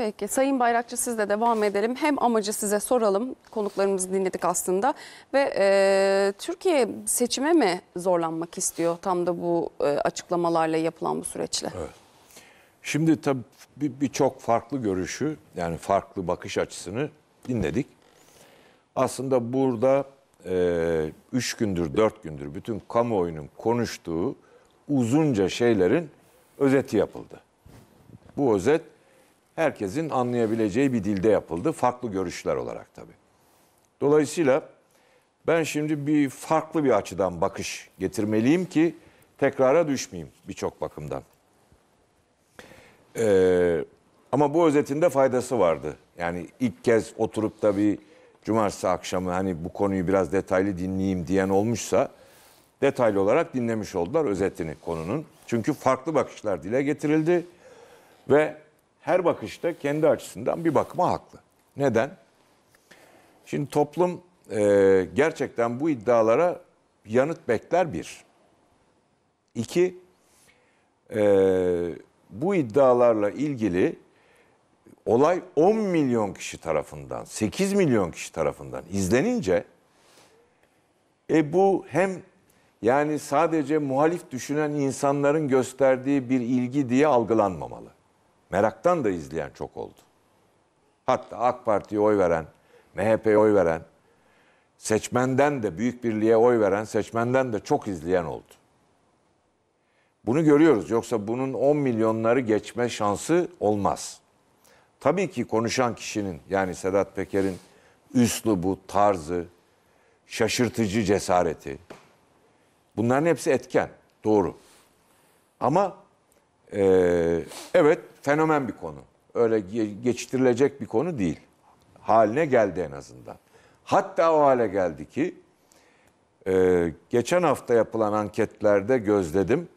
Peki Sayın Bayrakçı sizle devam edelim. Hem amacı size soralım. Konuklarımızı dinledik aslında. Ve e, Türkiye seçime mi zorlanmak istiyor tam da bu e, açıklamalarla yapılan bu süreçle? Evet. Şimdi tabii birçok bir farklı görüşü yani farklı bakış açısını dinledik. Aslında burada 3 e, üç gündür, dört gündür bütün kamuoyunun konuştuğu uzunca şeylerin özeti yapıldı. Bu özet herkesin anlayabileceği bir dilde yapıldı. Farklı görüşler olarak tabii. Dolayısıyla ben şimdi bir farklı bir açıdan bakış getirmeliyim ki tekrara düşmeyeyim birçok bakımdan. Ee, ama bu özetinde faydası vardı. Yani ilk kez oturup da bir cumartesi akşamı hani bu konuyu biraz detaylı dinleyeyim diyen olmuşsa detaylı olarak dinlemiş oldular özetini konunun. Çünkü farklı bakışlar dile getirildi ve her bakışta kendi açısından bir bakıma haklı. Neden? Şimdi toplum e, gerçekten bu iddialara yanıt bekler bir. İki, e, bu iddialarla ilgili olay 10 milyon kişi tarafından, 8 milyon kişi tarafından izlenince e bu hem yani sadece muhalif düşünen insanların gösterdiği bir ilgi diye algılanmamalı meraktan da izleyen çok oldu. Hatta AK Parti'ye oy veren, MHP'ye oy veren, seçmenden de büyük birliğe oy veren, seçmenden de çok izleyen oldu. Bunu görüyoruz. Yoksa bunun 10 milyonları geçme şansı olmaz. Tabii ki konuşan kişinin yani Sedat Peker'in üslubu, tarzı, şaşırtıcı cesareti. Bunların hepsi etken. Doğru. Ama e, evet fenomen bir konu. Öyle geçitirilecek bir konu değil. Haline geldi en azından. Hatta o hale geldi ki e, geçen hafta yapılan anketlerde gözledim.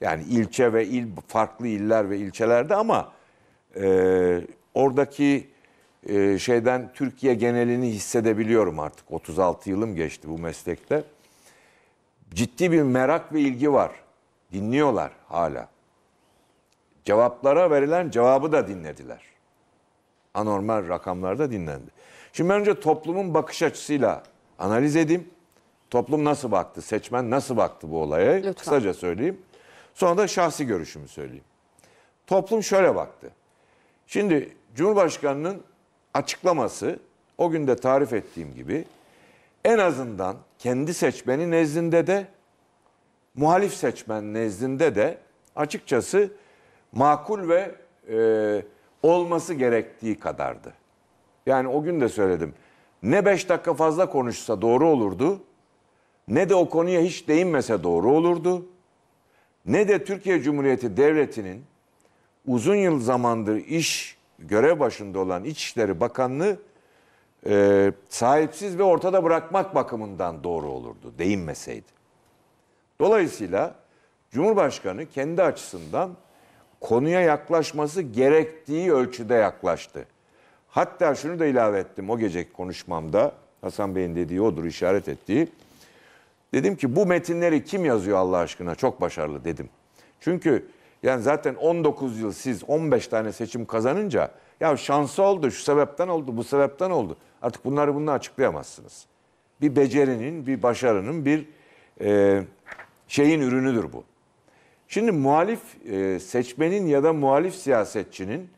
Yani ilçe ve il farklı iller ve ilçelerde ama e, oradaki e, şeyden Türkiye genelini hissedebiliyorum artık. 36 yılım geçti bu meslekte. Ciddi bir merak ve ilgi var. Dinliyorlar hala. Cevaplara verilen cevabı da dinlediler. Anormal rakamlarda dinlendi. Şimdi önce toplumun bakış açısıyla analiz edeyim. Toplum nasıl baktı, seçmen nasıl baktı bu olaya Lütfen. kısaca söyleyeyim. Sonra da şahsi görüşümü söyleyeyim. Toplum şöyle baktı. Şimdi Cumhurbaşkanı'nın açıklaması o günde tarif ettiğim gibi en azından kendi seçmeni nezdinde de muhalif seçmen nezdinde de açıkçası makul ve e, olması gerektiği kadardı. Yani o gün de söyledim. Ne beş dakika fazla konuşsa doğru olurdu, ne de o konuya hiç değinmese doğru olurdu, ne de Türkiye Cumhuriyeti Devleti'nin uzun yıl zamandır iş görev başında olan İçişleri Bakanlığı e, sahipsiz ve ortada bırakmak bakımından doğru olurdu değinmeseydi. Dolayısıyla Cumhurbaşkanı kendi açısından konuya yaklaşması gerektiği ölçüde yaklaştı. Hatta şunu da ilave ettim o geceki konuşmamda. Hasan Bey'in dediği odur, işaret ettiği. Dedim ki bu metinleri kim yazıyor Allah aşkına? Çok başarılı dedim. Çünkü yani zaten 19 yıl siz 15 tane seçim kazanınca ya şansı oldu, şu sebepten oldu, bu sebepten oldu. Artık bunları bununla açıklayamazsınız. Bir becerinin, bir başarının, bir e, şeyin ürünüdür bu. Şimdi muhalif e, seçmenin ya da muhalif siyasetçinin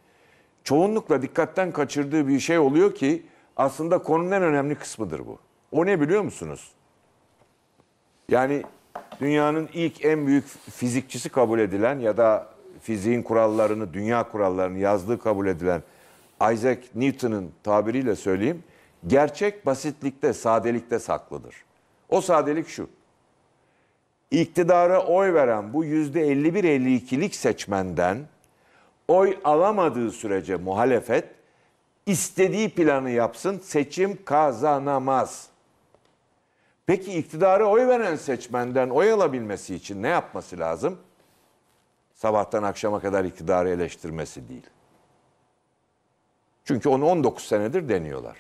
çoğunlukla dikkatten kaçırdığı bir şey oluyor ki aslında konunun en önemli kısmıdır bu. O ne biliyor musunuz? Yani dünyanın ilk en büyük fizikçisi kabul edilen ya da fiziğin kurallarını, dünya kurallarını yazdığı kabul edilen Isaac Newton'ın tabiriyle söyleyeyim, gerçek basitlikte, sadelikte saklıdır. O sadelik şu iktidara oy veren bu yüzde 51-52'lik seçmenden oy alamadığı sürece muhalefet istediği planı yapsın seçim kazanamaz. Peki iktidara oy veren seçmenden oy alabilmesi için ne yapması lazım? Sabahtan akşama kadar iktidarı eleştirmesi değil. Çünkü onu 19 senedir deniyorlar.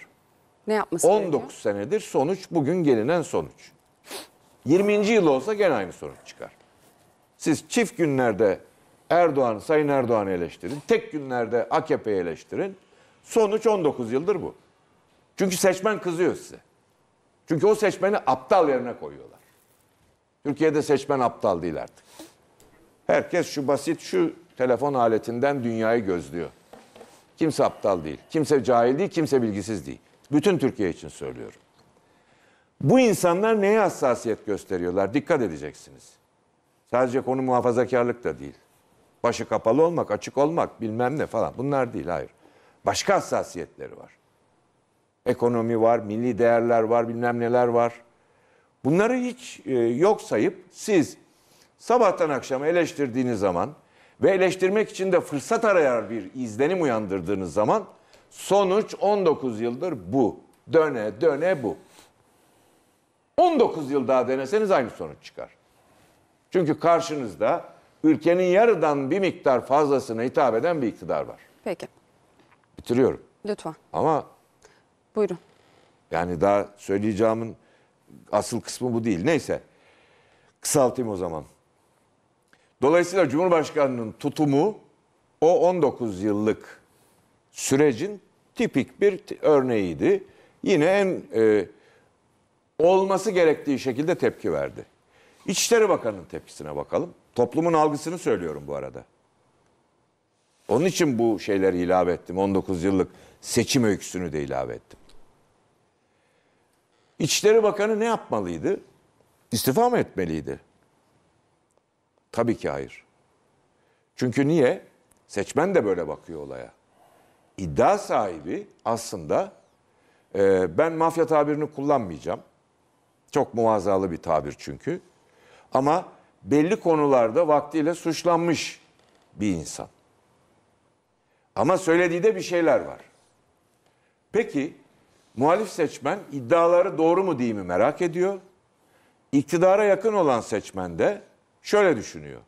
Ne yapması 19 gerekiyor? senedir sonuç bugün gelinen sonuç. 20. yıl olsa gene aynı sonuç çıkar. Siz çift günlerde Erdoğan, Sayın Erdoğan'ı eleştirin. Tek günlerde AKP'yi eleştirin. Sonuç 19 yıldır bu. Çünkü seçmen kızıyor size. Çünkü o seçmeni aptal yerine koyuyorlar. Türkiye'de seçmen aptal değil artık. Herkes şu basit şu telefon aletinden dünyayı gözlüyor. Kimse aptal değil, kimse cahil değil, kimse bilgisiz değil. Bütün Türkiye için söylüyorum. Bu insanlar neye hassasiyet gösteriyorlar? Dikkat edeceksiniz. Sadece konu muhafazakarlık da değil. Başı kapalı olmak, açık olmak, bilmem ne falan. Bunlar değil, hayır. Başka hassasiyetleri var. Ekonomi var, milli değerler var, bilmem neler var. Bunları hiç e, yok sayıp siz sabahtan akşama eleştirdiğiniz zaman ve eleştirmek için de fırsat arayar bir izlenim uyandırdığınız zaman sonuç 19 yıldır bu. Döne döne bu. 19 yıl daha deneseniz aynı sonuç çıkar. Çünkü karşınızda ülkenin yarıdan bir miktar fazlasına hitap eden bir iktidar var. Peki. Bitiriyorum. Lütfen. Ama Buyurun. yani daha söyleyeceğimin asıl kısmı bu değil. Neyse. Kısaltayım o zaman. Dolayısıyla Cumhurbaşkanı'nın tutumu o 19 yıllık sürecin tipik bir örneğiydi. Yine en e, olması gerektiği şekilde tepki verdi. İçişleri Bakanı'nın tepkisine bakalım. Toplumun algısını söylüyorum bu arada. Onun için bu şeyleri ilave ettim. 19 yıllık seçim öyküsünü de ilave ettim. İçişleri Bakanı ne yapmalıydı? İstifa mı etmeliydi? Tabii ki hayır. Çünkü niye? Seçmen de böyle bakıyor olaya. İddia sahibi aslında e, ben mafya tabirini kullanmayacağım. Çok muazzalı bir tabir çünkü. Ama belli konularda vaktiyle suçlanmış bir insan. Ama söylediği de bir şeyler var. Peki muhalif seçmen iddiaları doğru mu değil mi merak ediyor. İktidara yakın olan seçmen de şöyle düşünüyor.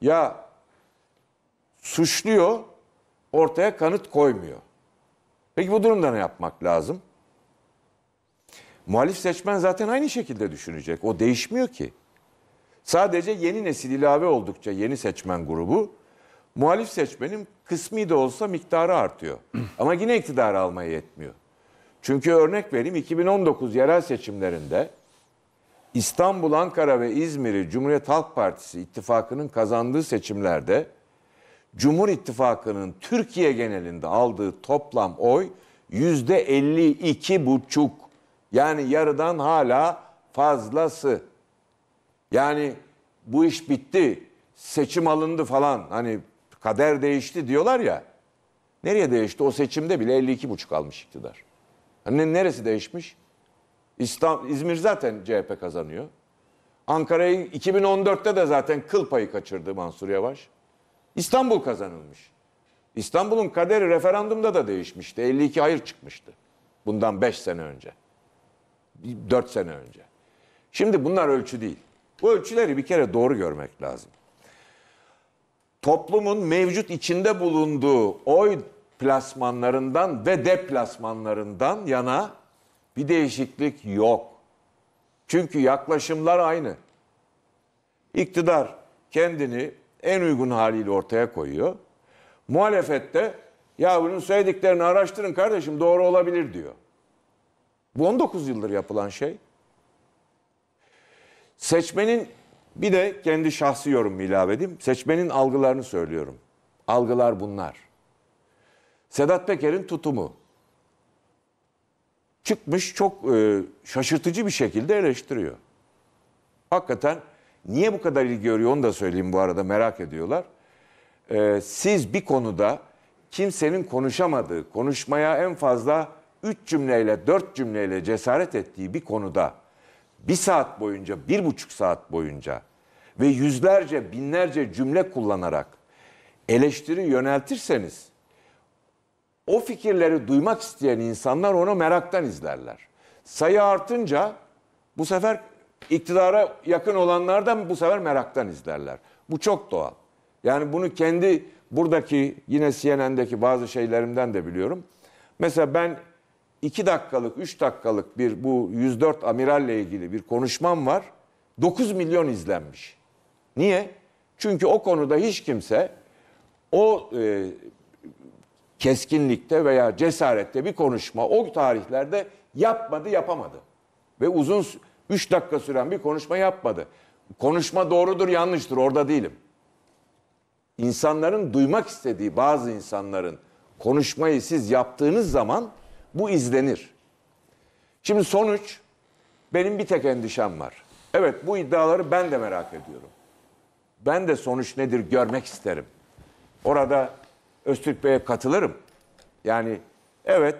Ya suçluyor, ortaya kanıt koymuyor. Peki bu durumda ne yapmak lazım? Muhalif seçmen zaten aynı şekilde düşünecek. O değişmiyor ki. Sadece yeni nesil ilave oldukça yeni seçmen grubu muhalif seçmenin kısmi de olsa miktarı artıyor. Ama yine iktidar almaya yetmiyor. Çünkü örnek vereyim 2019 yerel seçimlerinde İstanbul, Ankara ve İzmir'i Cumhuriyet Halk Partisi ittifakının kazandığı seçimlerde Cumhur İttifakı'nın Türkiye genelinde aldığı toplam oy yüzde 52 buçuk. Yani yarıdan hala fazlası. Yani bu iş bitti, seçim alındı falan. Hani kader değişti diyorlar ya. Nereye değişti? O seçimde bile 52,5 almış iktidar. Hani neresi değişmiş? İstanbul, İzmir zaten CHP kazanıyor. Ankara'yı 2014'te de zaten kıl payı kaçırdı Mansur Yavaş. İstanbul kazanılmış. İstanbul'un kaderi referandumda da değişmişti. 52 hayır çıkmıştı. Bundan 5 sene önce. 4 sene önce. Şimdi bunlar ölçü değil. Bu ölçüleri bir kere doğru görmek lazım. Toplumun mevcut içinde bulunduğu oy plasmanlarından ve deplasmanlarından yana bir değişiklik yok. Çünkü yaklaşımlar aynı. İktidar kendini en uygun haliyle ortaya koyuyor. Muhalefette ya bunun söylediklerini araştırın kardeşim doğru olabilir diyor. Bu 19 yıldır yapılan şey. Seçmenin bir de kendi şahsi yorumumu ilave edeyim. Seçmenin algılarını söylüyorum. Algılar bunlar. Sedat Peker'in tutumu. Çıkmış çok e, şaşırtıcı bir şekilde eleştiriyor. Hakikaten niye bu kadar ilgi görüyor onu da söyleyeyim bu arada merak ediyorlar. E, siz bir konuda kimsenin konuşamadığı, konuşmaya en fazla üç cümleyle, dört cümleyle cesaret ettiği bir konuda bir saat boyunca, bir buçuk saat boyunca ve yüzlerce, binlerce cümle kullanarak eleştiri yöneltirseniz o fikirleri duymak isteyen insanlar onu meraktan izlerler. Sayı artınca bu sefer iktidara yakın olanlardan bu sefer meraktan izlerler. Bu çok doğal. Yani bunu kendi buradaki yine CNN'deki bazı şeylerimden de biliyorum. Mesela ben 2 dakikalık, 3 dakikalık bir bu 104 amiralle ilgili bir konuşmam var. 9 milyon izlenmiş. Niye? Çünkü o konuda hiç kimse o e, keskinlikte veya cesarette bir konuşma o tarihlerde yapmadı, yapamadı. Ve uzun 3 dakika süren bir konuşma yapmadı. Konuşma doğrudur, yanlıştır orada değilim. İnsanların duymak istediği bazı insanların konuşmayı siz yaptığınız zaman bu izlenir. Şimdi sonuç benim bir tek endişem var. Evet bu iddiaları ben de merak ediyorum. Ben de sonuç nedir görmek isterim. Orada Öztürk Bey'e katılırım. Yani evet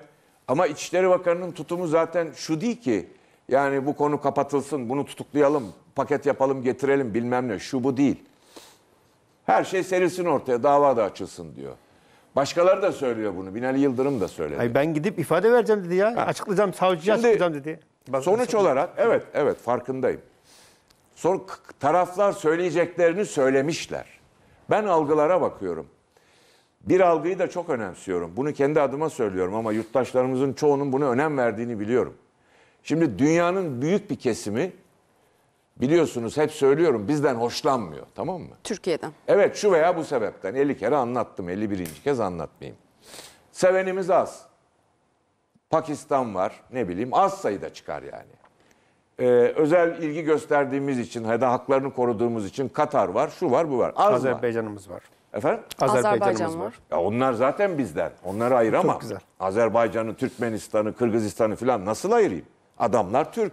ama İçişleri Bakanı'nın tutumu zaten şu değil ki yani bu konu kapatılsın, bunu tutuklayalım, paket yapalım, getirelim bilmem ne. Şu bu değil. Her şey serilsin ortaya, dava da açılsın diyor. Başkaları da söylüyor bunu. Binali Yıldırım da söyledi. Hayır, ben gidip ifade vereceğim dedi ya. Ha. Açıklayacağım, savcıya Şimdi, açıklayacağım dedi. Bak, sonuç nasıl? olarak evet evet farkındayım. Son taraflar söyleyeceklerini söylemişler. Ben algılara bakıyorum. Bir algıyı da çok önemsiyorum. Bunu kendi adıma söylüyorum ama yurttaşlarımızın çoğunun buna önem verdiğini biliyorum. Şimdi dünyanın büyük bir kesimi biliyorsunuz hep söylüyorum bizden hoşlanmıyor tamam mı? Türkiye'den. Evet şu veya bu sebepten 50 kere anlattım 51. kez anlatmayayım. Sevenimiz az. Pakistan var ne bileyim az sayıda çıkar yani. Ee, özel ilgi gösterdiğimiz için ya da haklarını koruduğumuz için Katar var şu var bu var. Az Azerbaycan'ımız var. Efendim? Azerbaycan'ımız var. var. Ya onlar zaten bizden. Onları ayıramam. Çok güzel. Azerbaycan'ı, Türkmenistan'ı, Kırgızistan'ı falan nasıl ayırayım? Adamlar Türk.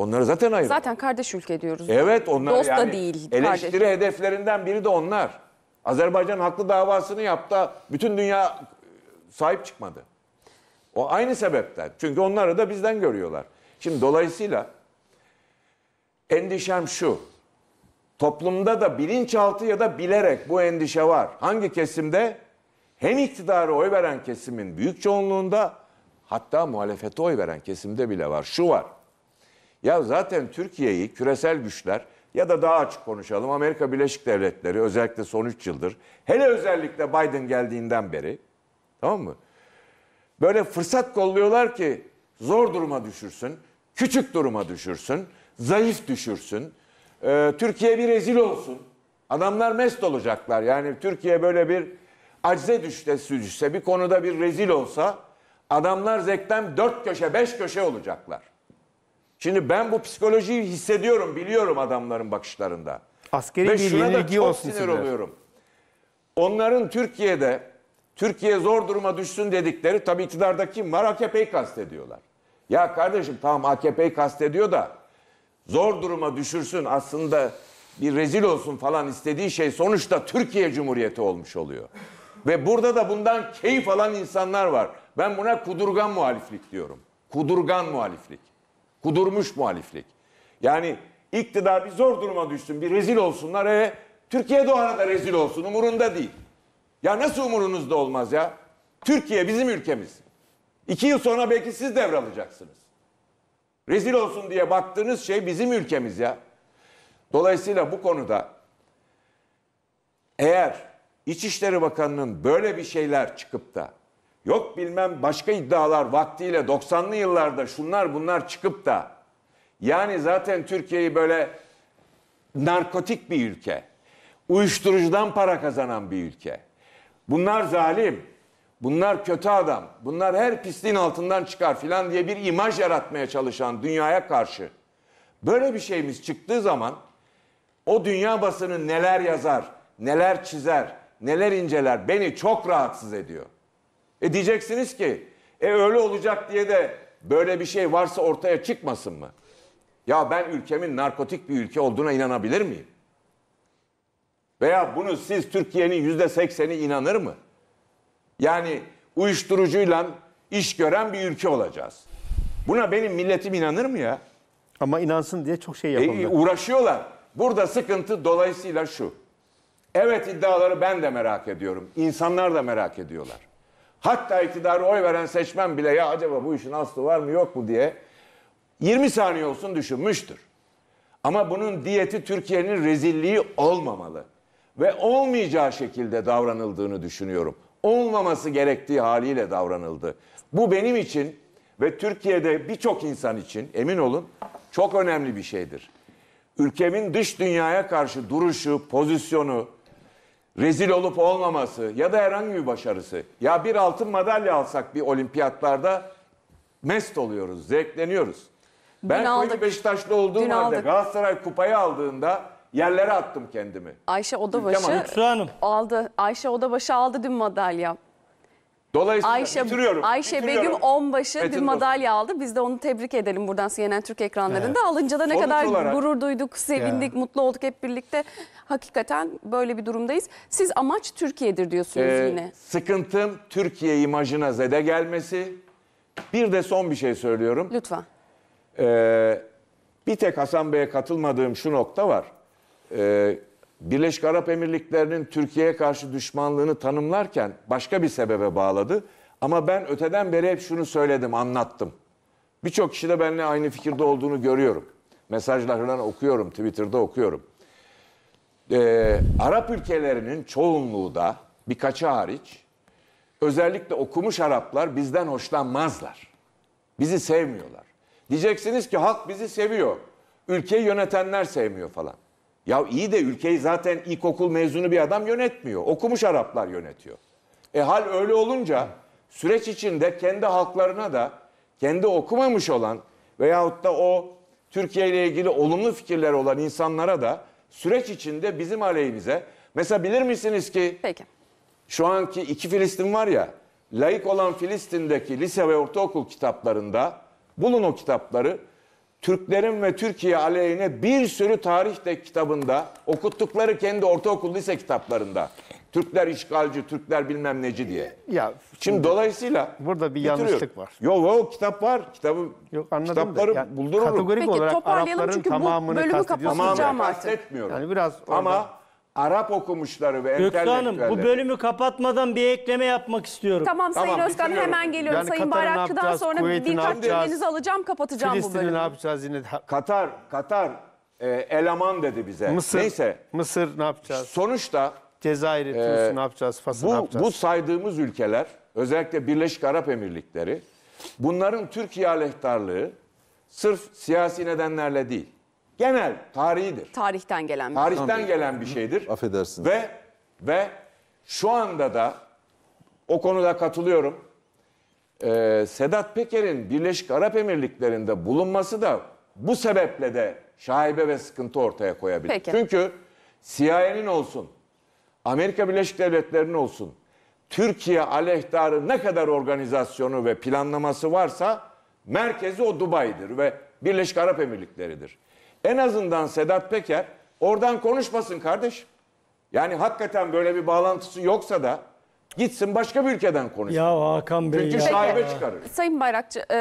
Onları zaten ayırın. Zaten kardeş ülke diyoruz. Evet onlar Dost yani da değil. Eleştiri kardeş. hedeflerinden biri de onlar. Azerbaycan haklı davasını yaptı. Bütün dünya sahip çıkmadı. O aynı sebepten. Çünkü onları da bizden görüyorlar. Şimdi dolayısıyla endişem şu. Toplumda da bilinçaltı ya da bilerek bu endişe var. Hangi kesimde? Hem iktidarı oy veren kesimin büyük çoğunluğunda hatta muhalefete oy veren kesimde bile var. Şu var. Ya zaten Türkiye'yi küresel güçler ya da daha açık konuşalım Amerika Birleşik Devletleri özellikle son 3 yıldır hele özellikle Biden geldiğinden beri tamam mı? Böyle fırsat kolluyorlar ki zor duruma düşürsün, küçük duruma düşürsün, zayıf düşürsün. Ee, Türkiye bir rezil olsun. Adamlar mest olacaklar. Yani Türkiye böyle bir acze düşse, düşse bir konuda bir rezil olsa adamlar zeklem dört köşe, beş köşe olacaklar. Şimdi ben bu psikolojiyi hissediyorum, biliyorum adamların bakışlarında. Askeri Ve bir yenilgi olsun. sinir sizler. oluyorum. Onların Türkiye'de, Türkiye zor duruma düşsün dedikleri tabii iktidarda kim var? AKP'yi kastediyorlar. Ya kardeşim tamam AKP'yi kastediyor da zor duruma düşürsün aslında bir rezil olsun falan istediği şey sonuçta Türkiye Cumhuriyeti olmuş oluyor. Ve burada da bundan keyif alan insanlar var. Ben buna kudurgan muhaliflik diyorum. Kudurgan muhaliflik. Kudurmuş muhaliflik. Yani iktidar bir zor duruma düşsün, bir rezil olsunlar. E, Türkiye de o arada rezil olsun, umurunda değil. Ya nasıl umurunuzda olmaz ya? Türkiye bizim ülkemiz. İki yıl sonra belki siz devralacaksınız. Rezil olsun diye baktığınız şey bizim ülkemiz ya. Dolayısıyla bu konuda eğer İçişleri Bakanı'nın böyle bir şeyler çıkıp da Yok bilmem başka iddialar vaktiyle 90'lı yıllarda şunlar bunlar çıkıp da yani zaten Türkiye'yi böyle narkotik bir ülke. Uyuşturucudan para kazanan bir ülke. Bunlar zalim. Bunlar kötü adam. Bunlar her pisliğin altından çıkar filan diye bir imaj yaratmaya çalışan dünyaya karşı. Böyle bir şeyimiz çıktığı zaman o dünya basını neler yazar, neler çizer, neler inceler beni çok rahatsız ediyor. E diyeceksiniz ki e öyle olacak diye de böyle bir şey varsa ortaya çıkmasın mı? Ya ben ülkemin narkotik bir ülke olduğuna inanabilir miyim? Veya bunu siz Türkiye'nin yüzde sekseni inanır mı? Yani uyuşturucuyla iş gören bir ülke olacağız. Buna benim milletim inanır mı ya? Ama inansın diye çok şey e, yapıldı. E, uğraşıyorlar. Burada sıkıntı dolayısıyla şu. Evet iddiaları ben de merak ediyorum. İnsanlar da merak ediyorlar. Hatta iktidara oy veren seçmen bile ya acaba bu işin aslı var mı yok mu diye 20 saniye olsun düşünmüştür. Ama bunun diyeti Türkiye'nin rezilliği olmamalı. Ve olmayacağı şekilde davranıldığını düşünüyorum. Olmaması gerektiği haliyle davranıldı. Bu benim için ve Türkiye'de birçok insan için emin olun çok önemli bir şeydir. Ülkemin dış dünyaya karşı duruşu, pozisyonu, rezil olup olmaması ya da herhangi bir başarısı. Ya bir altın madalya alsak bir olimpiyatlarda mest oluyoruz, zevkleniyoruz. Ben Dün koyu Beşiktaşlı olduğum Dün halde aldık. Galatasaray kupayı aldığında yerlere attım kendimi. Ayşe Odabaşı Ülkem Hanım. aldı. Ayşe Odabaşı aldı dün madalya. Dolayısıyla Ayşe, bitiriyorum. Ayşe bitiriyorum. Begüm onbaşı bir madalya olsun. aldı. Biz de onu tebrik edelim buradan CNN Türk ekranlarında. Evet. Alınca da ne Sonuç kadar olarak, gurur duyduk, sevindik, ya. mutlu olduk hep birlikte. Hakikaten böyle bir durumdayız. Siz amaç Türkiye'dir diyorsunuz ee, yine. Sıkıntım Türkiye imajına zede gelmesi. Bir de son bir şey söylüyorum. Lütfen. Ee, bir tek Hasan Bey'e katılmadığım şu nokta var. Ee, Birleşik Arap Emirlikleri'nin Türkiye'ye karşı düşmanlığını tanımlarken başka bir sebebe bağladı. Ama ben öteden beri hep şunu söyledim, anlattım. Birçok kişi de benimle aynı fikirde olduğunu görüyorum. Mesajlarından okuyorum, Twitter'da okuyorum. Ee, Arap ülkelerinin çoğunluğu da birkaçı hariç özellikle okumuş Araplar bizden hoşlanmazlar. Bizi sevmiyorlar. Diyeceksiniz ki halk bizi seviyor. Ülkeyi yönetenler sevmiyor falan. Ya iyi de ülkeyi zaten ilkokul mezunu bir adam yönetmiyor. Okumuş Araplar yönetiyor. E hal öyle olunca süreç içinde kendi halklarına da kendi okumamış olan veyahut da o Türkiye ile ilgili olumlu fikirler olan insanlara da süreç içinde bizim aleyhimize mesela bilir misiniz ki Peki. şu anki iki Filistin var ya layık olan Filistin'deki lise ve ortaokul kitaplarında bulun o kitapları Türklerin ve Türkiye aleyhine bir sürü tarih de kitabında okuttukları kendi ortaokul lise kitaplarında Türkler işgalci, Türkler bilmem neci diye. Ya şimdi, şimdi dolayısıyla burada bir bitiriyor. yanlışlık var. Yok o kitap var. Kitabı Yok anladım kitapları buldururum. Kategorik Peki, olarak Arapların çünkü tamamını bu bölümü kapatacağım artık. Yani biraz orada. Ama Arap okumuşları ve Göksu Hanım bu bölümü kapatmadan bir ekleme yapmak istiyorum. Tamam, Tamam, Sayın Özkan bitiriyorum. hemen geliyorum. Yani Sayın Katar'ı ne Bayrakçı'dan sonra Kuveyt'i ne birkaç yapacağız, cümlenizi alacağım kapatacağım bu Filistin'i bölümü. ne yapacağız yine? Katar, Katar e, eleman dedi bize. Mısır, Neyse Mısır ne yapacağız? sonuçta Cezayir'i, e, Tunus'u ne yapacağız? Fas'ı ne yapacağız? bu saydığımız ülkeler özellikle Birleşik Arap Emirlikleri bunların Türkiye aleyhtarlığı sırf siyasi nedenlerle değil genel tarihidir. Tarihten gelen bir şey. Tarihten Tamam. gelen bir şeydir. Affedersiniz. Ve ve şu anda da o konuda katılıyorum. Ee, Sedat Peker'in Birleşik Arap Emirlikleri'nde bulunması da bu sebeple de şaibe ve sıkıntı ortaya koyabilir. Peki. Çünkü CIA'nin olsun, Amerika Birleşik Devletleri'nin olsun, Türkiye aleyhtarı ne kadar organizasyonu ve planlaması varsa merkezi o Dubai'dir ve Birleşik Arap Emirlikleri'dir. En azından Sedat Peker oradan konuşmasın kardeşim. Yani hakikaten böyle bir bağlantısı yoksa da gitsin başka bir ülkeden konuşsun. Ya Hakan Bey Çünkü ya. şaibe çıkarır. Sayın Bayrakçı. e,